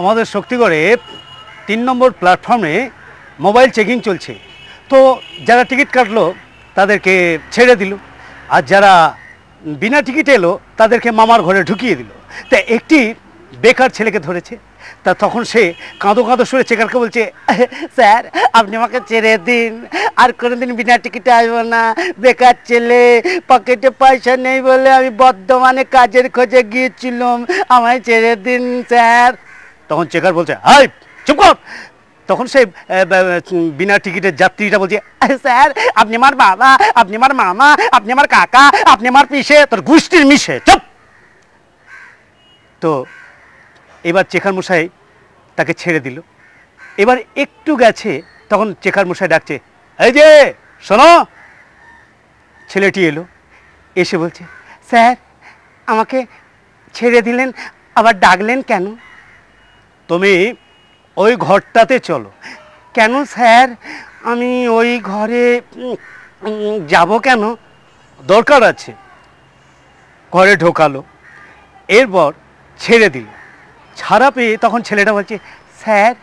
আমাদের শক্তিগড়ে তিন নম্বর প্ল্যাটফর্মে মোবাইল চেকিং চলছে তো যারা টিকিট কাটলো তাদেরকে ছেড়ে দিল আর যারা বিনা টিকিটে এলো তাদেরকে মামার ঘরে ঢুকিয়ে দিল তা একটি বেকার ছেলেকে ধরেছে তা তখন সে কাঁদো কাঁদো শুনে চেকারকে বলছে স্যার আপনি আমাকে ছেড়ে দিন আর কোনোদিন বিনা টিকিটে আসবো না বেকার ছেলে পকেটে পয়সা নেই বলে আমি বর্ধমানে কাজের খোঁজে গিয়েছিলাম আমায় ছেড়ে দিন স্যার তখন চেকার বলছে হাই চুপ কর তখন সেই বিনা টিকিটের যাত্রীটা বলছে স্যার আপনি আমার বাবা আপনি আমার মামা আপনি আমার কাকা আপনি আমার পিসে তোর গোষ্ঠীর মিশে চুপ তো এবার চেখার মশাই তাকে ছেড়ে দিল এবার একটু গেছে তখন চেখার মশাই ডাকছে এই যে শোনো ছেলেটি এলো এসে বলছে স্যার আমাকে ছেড়ে দিলেন আবার ডাকলেন কেন তুমি ওই ঘরটাতে চলো কেন স্যার আমি ওই ঘরে যাব কেন দরকার আছে ঘরে ঢোকালো এরপর ছেড়ে দিল ছাড়া পেয়ে তখন ছেলেটা বলছে স্যার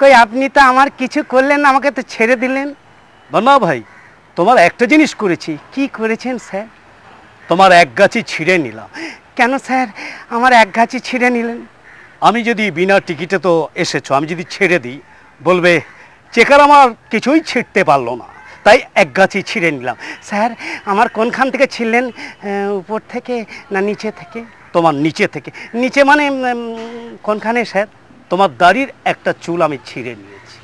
কই আপনি তো আমার কিছু করলেন আমাকে তো ছেড়ে দিলেন বন্না ভাই তোমার একটা জিনিস করেছি কি করেছেন স্যার তোমার এক গাছি ছিঁড়ে নিলাম কেন স্যার আমার এক গাছি ছিঁড়ে নিলেন আমি যদি বিনা টিকিটে তো এসেছো আমি যদি ছেড়ে দিই বলবে চেকার আমার কিছুই ছিঁড়তে পারলো না তাই এক গাছি ছিঁড়ে নিলাম স্যার আমার কোনখান থেকে ছিলেন উপর থেকে না নিচে থেকে তোমার নিচে থেকে নিচে মানে কোনখানে স্যার তোমার দাড়ির একটা চুল আমি ছিঁড়ে নিয়েছি